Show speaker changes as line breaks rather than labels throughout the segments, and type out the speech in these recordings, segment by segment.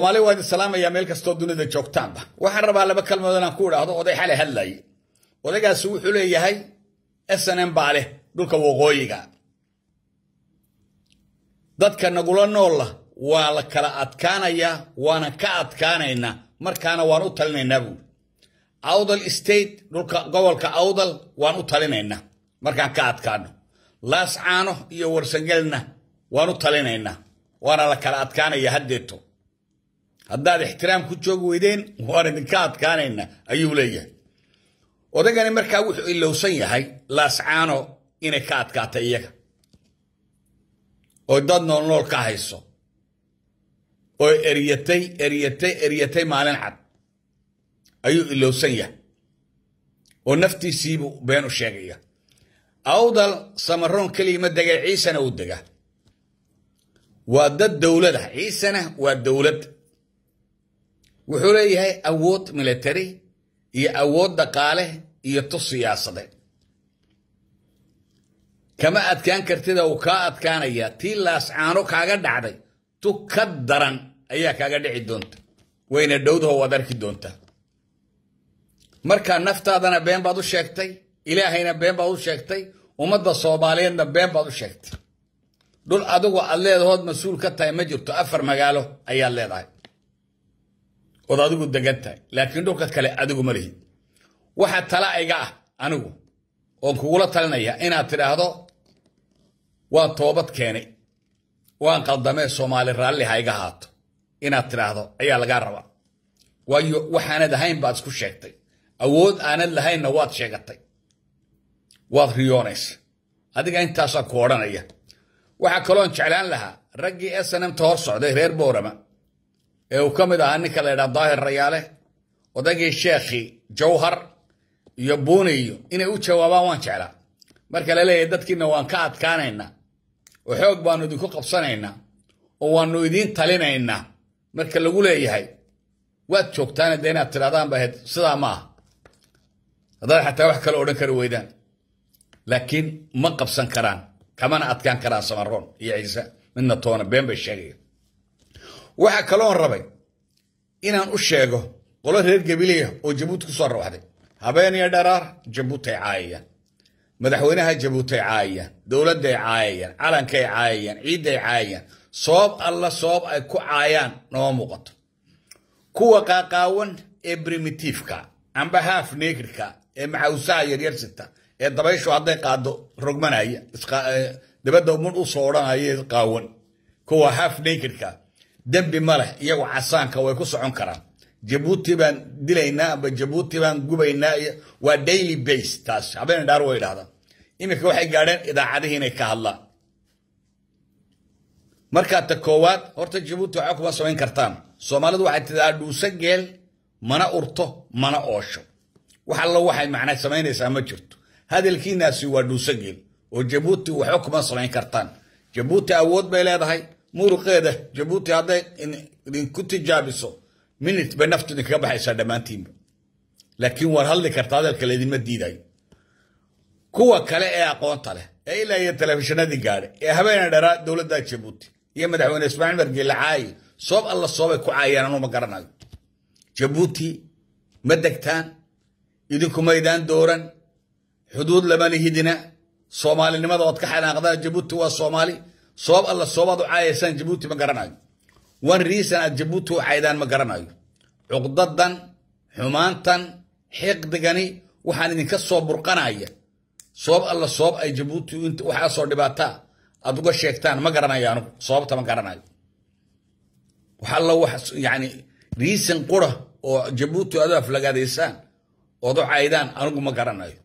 soomaali waa idin salaamaya meel kastoo dunida joogtaanba waxaan rabaa laba kalmood inaan ku idhaahdo oday xale hadlayay odaygaasi wuxuu leeyahay snm baa leh dhulka waqooyiga dadka nagula noolla waa la kala adkaanayaa waana ka adkaanaynaa markaana waan u talinaynaa buuri awdal state dhulka gobolka awdal waan u talinaynaa markaan ka adkaano laascaano iyo warsangelna waan u talinaynaa waana la kala adkaanaya haddeeto هذا الاحترام كتشوق ويدين وارد أيوه كات كان هنا أيوة ليه وده كان يمر كاوح إلا وسيا هاي لاس عانو إن كات كات أيه ودادنا نور كهيسو أو إريتي إريتي إريتي مالن حد أيوة إلا وسيا ونفتي سيبو بينو شاقية أوضل سمرون كلمة دقا عيسانة ودقا ودد دولة عيسانة ودولة وحو ليهي أود ملتري إيا أود دقاله إيا تصياصده كما أدكان كرتدا وكا أدكان إيا تي لاس عانو كاقرد عدي تو كدران إيا كاقرد عدونت وين الدود هو ودرك دونتا مركا نفتا دانا بين بادو شاكتاي إلهينا بين بادو شاكتاي ومد بصوباليان بين بادو شاكتاي دول أدوغو الليه دهود مسؤول كتاي مجرد تأفر مجاله أيا الليه دهي وضادوكو لكن دوكا كالي ادوكو مري واحد تلا ايقا انوكو وكوولا تلنيا انا ترى هادو واتوبت كيني وان قدامي صومالي رالي هايقا هاتو انا ترى هادو ايال غاربا وحانا دهين باسكو شاكتي اوود انا اللهين نوات شاكتي واد ريونيس هادي انتاسا كورانيا واحد كلون شعلان لها رجي اسنم تورصو ده رير بورما ee uu ka mid ahaa ninka la yidhaha daahir rayaale odaygii sheekhi jawhar iyo buuniyo inay u jawaabaan waan jeclaa marka la leeyahay dadkiina waan ka adkaanaynaa oo xoog baanu idinku qabsanaynaa oo waanu idiin talinaynaa marka lagu leeyahay waad joogtaana dee inaad tidhahdaan ba ahayd sidaa ma aha haddaad xataa wax kale odhan kari weydaan laakiin ma qabsan karaan kamana adkaan karaan samaroon iyo ciise midna toona been bay sheegaya waxa kaloon rabay inaan u sheego qolo reer gabileya oo jabuuti kusoo rawxday habeen iyo dharaar jabuutay caayayaan madaxweynaha jabuutay caayayaan dowladday caayayaan calankay caayayaan ciidday caayayaan sabab alla sabab ay ku caayaan nooma muuqato kuwa qaaqaawan ee primitiifka amba haaf neegirka ee maxawusaha yaryar sita ee dabayshu hadday qaado rogmanaya dabadda umun u soo odhanaya qaawan kuwa haaf neegirka dembi ma leh iyagu casaanka way ku socon karaan jabuuti baan dilaynaa amba jabuuti baan gubaynaa iyo waa daily base taas habeen dhaar way idhahdaan iminka waxay gaadheen idaacadihii inay ka hadlaan markaa ta koowaad horta jabuuti waxaa kuma samayn kartaan soomaalidu waxay tidaa dhuusa geel mana urto mana oosho wax allo waxay macnaa samaynaysaa ma jirto hadalkiinaasi waa dhuusa geel oo jabuuti waxba kuma samayn kartaan jabuuti awood bay leedahay muruqeeda jabuuti hadday idinku tijaabiso minit bay naftu idinkaga baxaysaa dhammaantiinba laakiin war hadli karta hadalka laydinma diidayo kuwa kale ee aqoonta leh ee ilaa iyo telefishinadii gaadhay ee habeena dharaa dowladda jabuuti iyo madaxweyne ismaaciil margeele caayi soob alla soobay ku caayaan anuu ma garanayo jabuuti ma degtaan idinku maydaan dooran xuduud lama lihidina soomaalinimada ood ka xanaaqdaan jabuuti waa soomaali صوب الله صوباد عايسان جيبوتي ما قرنايو وان ريسان جيبوتي عايدان ما قرنايو عقددان حمانتان حقدغني waxaan idinka soo burqanaya soob alla soob ay jabuuti inta waxaa soo dhibaataa aad uga sheegtaan ma garanayo anigu sababta ma garanayo waxaa alla wax yacni riisan qura oo jabuuti adoo aflagaadaysaan ood u caydaan anigu ma garanayo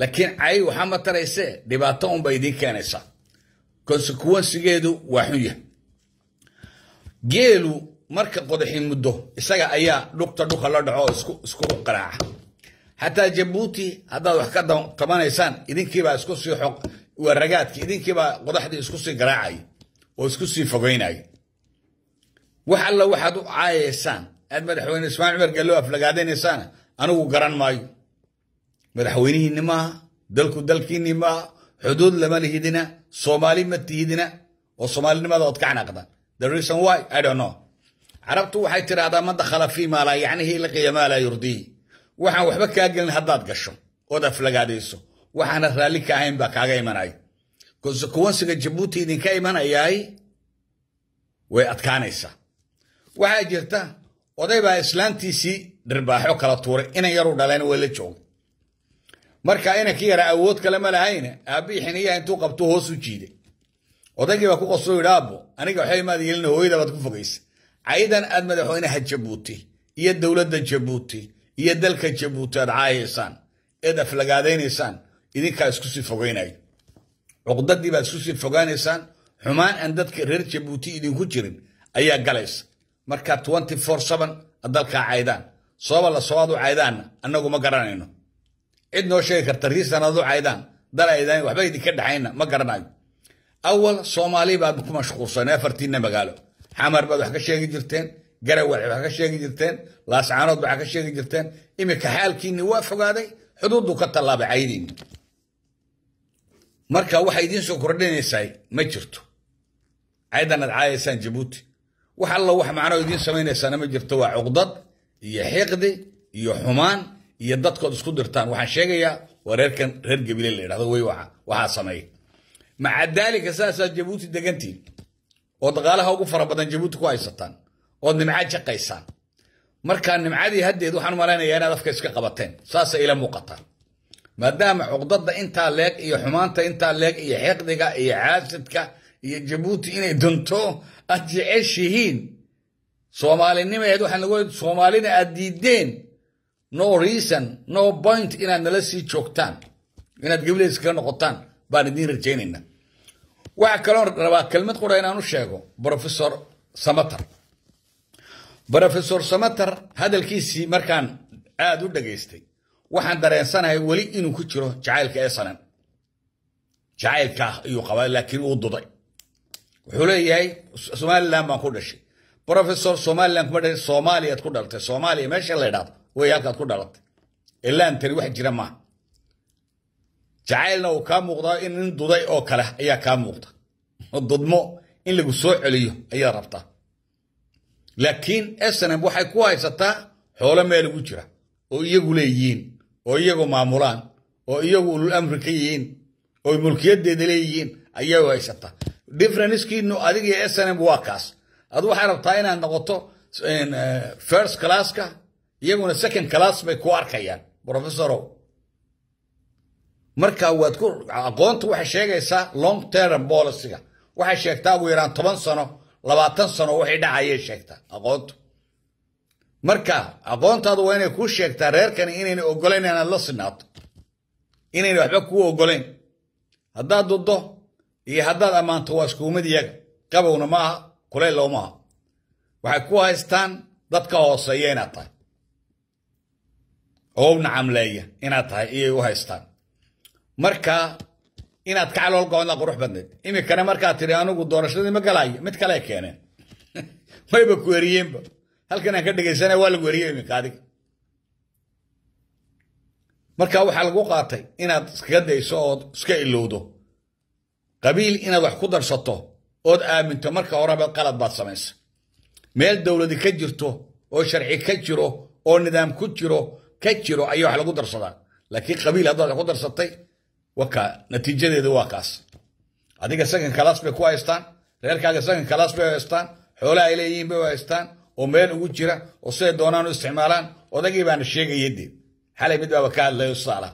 laakiin cay waxaa matarayse dhibaato unbay idiin keenaysaa konsekuensigeedu waa xun yahay geelu marka qodaxin muddo isaga ayaa dhugta dhuka la dhaco isku qaraaca xataa jabuuti haddaad wax ka qabanaysaan idinkiibaa isku sii xoq waragaadki idinkiibaa qodaxdii isku sii garaacaya oo isku sii fogeynaya wax alla waxaad u caayaysaan aad madaxweyne ismaaciil cumar gallo aflagaadaynaysaan anigu garan maayo madaxweynihiinni maaha dalku dalkiinni xuduud lama lihidina Somali matiidina tihidina oo soomaalinimada ood ka canaqda the reason why i don't know arabtu waxay tiraahdaa ma dakhala fii yaani yacnihii liqiya maalaa yurdihi waxaan waxba ka galin hadaad gasho ood aflagaadayso waxaan raali ka ahayn ba kaaga ga Djibouti jabuuti ka imanayay way adkaanaysaa waxa jirta oday baa islaantiisii dirbaaxo kala tuuray yar u dhaleen way la joogay marka inankii yara awood kale ma lahayn abi xiniya intu qabto hoos u jiide odaygii baa ku qoslo yidhi aniga waxa maad yeelina hooyada baad ku fogaysa caydan aad madaxweynaha jabuuti iyo dawladda jabuuti iyo dalka jabuuti aad caayaysaan eed aflagaadaynaysaan idinka isku si fogaaynaay cuqdadii baad isku si fogaanaysaan xumaan aan dadka reer jabuuti idinku jirin ayaa galaysa marka 24/7 dalka caydaan soo la sabaad u caydaanna annagu ma garanayno cid noo sheegi karta riistan aduu caydaan dalaydaan waxba idinka dhaxayna ma garanayo awal soomaali baad ku mashquulsanay afartiina magaalo xamar baad wax ka sheegi jirteen garawac wax ka sheegi jirteen laascaanood wax ka sheegi jirteen iminka xaalkiini waa fogaaday xuduudu ka tallaabay caydiini marka waxay idiin soo kordhinaysaa ma jirto caydan aad caayaysaan jabuuti wax alla wax macnoo idiin samaynaysaan ma jirto waa cuqdad iyo xiiqdi iyo xumaan يددك أسكدرتان وحن شجيا وركن رنج بليل هذا هو يوعى وها صنعي مع ذلك أساس جبوتي دجنتي وتقالها وقف ربنا جبوت كويسة تان ونمعاد شقيسان مر كان نمعادي هدي ذو حن مرينا يانا ضف كيس كقبتين ساس إلى مقطع مادام دام عقدت أنت لك يا حمان أنت لك يا حقدك يا عاصدك يا جبوتي إن دنتو أجي عشهين صومالي نمعادو حن نقول صومالي أديدين no reason no point inaad nala sii joogtaan inaad gabilays kala noqotaan baan idiin rajaynayna waxaa kaloo rabaa kelmad qura inaan u sheego professor Samatar. professor samater hadalkiisii markaan aad u dhageystay waxaan dareensanahay weli inuu ku jiro jacaylka esanan jacaylka ah ayuu qabaa laakiin uu duday wuxuu leeyahay somaliland baan ku dhashay professor somaliland kuma dhashay soomaaliyaad ku dhaltay soomaaliya meesha la idhaahdo وياك كل غلط إلا أن تري واحد جرما جعلنا وكام مغضى إن ضدي أو كله يا كام لكن أسنا بوحي كويس تا حول ما الوجرة ويجوا ليين ويجوا معمران ويجوا الأمريكيين ويملكيات دي دليين أيها ويسا تا ديفرنس كي إنه أدقي أسنا بواكاس أدو حرب تاينا نغطو فرس كلاسكا آه، يجون السكن كلاس بيكوار خيان بروفيسورو مركا واتكو قونت وحشيك يسا لونج تيرم بولسيكا وحشيك تابو يران طبان سنو لباتن سنو وحي دعا يشيك تا قونت مركا قونت هذا وين يكو شيك تا رير كان إنين اوغلين انا لسنات إنين وحبكو اوغلين هدا دودو إيه هدا امان تواسكو مديا قبو نماها كلي لوماها وحكوها استان دادكا وصيينا طيب oo nacamleeya inaad tahay iyay u haystaan marka inaad kacalool goonaa qurux badnayd iminkana markaad tidhi anigu doorashadii ma galaayo mid kale keeneen mayba ku weriyeenba halkan aan ka dhegaysanaya waa lagu weriye iminka adiga marka waxaa lagu qaatay inaad iskaga dayso ood iska ilowdo qabiil inaad wax ku darsato ood aaminto marka horebaad qalad baad samaysa meel dowladi ka jirto oo sharci ka jiro oo nidaam ku jiro كجيرو ايو حلقو درسدا لكن قبيله هدا لو درستي وكا نتيجته واكاس اديك سكن كلاس بي كوايستان غير كاجا سكن كلاس بي كوايستان حولا اليين بي كوايستان ومين او جيرا او سي دونانو استعمالان اودغي بان شيغيدي حالي بيد وكا لا يصاله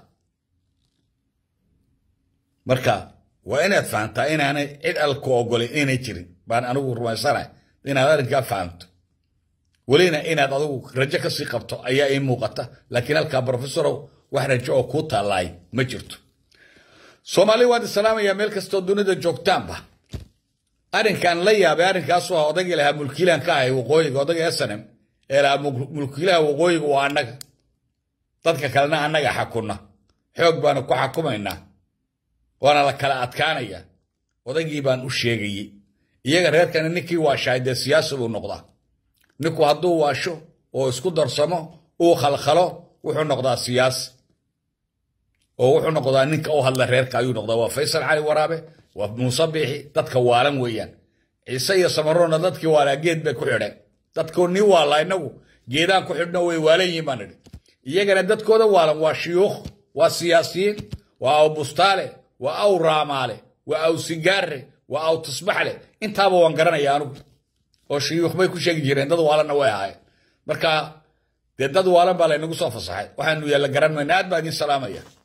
مركا وين فانتا ان انا ادل كو اوغول ان جيرين بان انو رواي سراي ان انا فانتا ولينا إن أدعوك رجاك سيقبتو أي إن إيه موقتا لكن ألقى بروفيسور وحرجعو كوتا لاي مجرد سومالي واد السلام يا ملك استودوني دا جوك تامبا أرن كان ليا بأرن كاسوا أدقي لها ملكيلان كاي وقويق أدقي أسنم إلا ملكيلا وقويق وأنك تدك كالنا أنك حكونا حيوك بانكو حكوما إنا وأنا لك الأتكانية أدقي بان أشيقي إيه غير كان إنكي واشايد سياسة ونقضة ninku hadduu waasho oo isku darsamo uu khalkhalo wuxuu noqdaa siyaasi oo wuxuu noqdaa ninka u hadla reerka ayuu noqdaa waa faysal cali waraabe waa muuse biixi dadka waalan weeyaan ciise iyo samaroona dadkii waalaa geed bay ku xidheen dadkoo nii waala inagu geedaan ku xidhno way waalan yihiin baan idhi iyagana dadkooda waalan waa shuyuukh waa siyaasiyiin waa awbustaale waa aw raamaale waa aw sigaare waa aw tisbaxle intaaba waan garanayaa anugu oo shuyuukh may ku sheegi jireen dad waalanna way ahaayeen marka dee dad waalan baa laynagu soo fasaxay waxaanu yaalla garan mayna aad baa idin salaamaya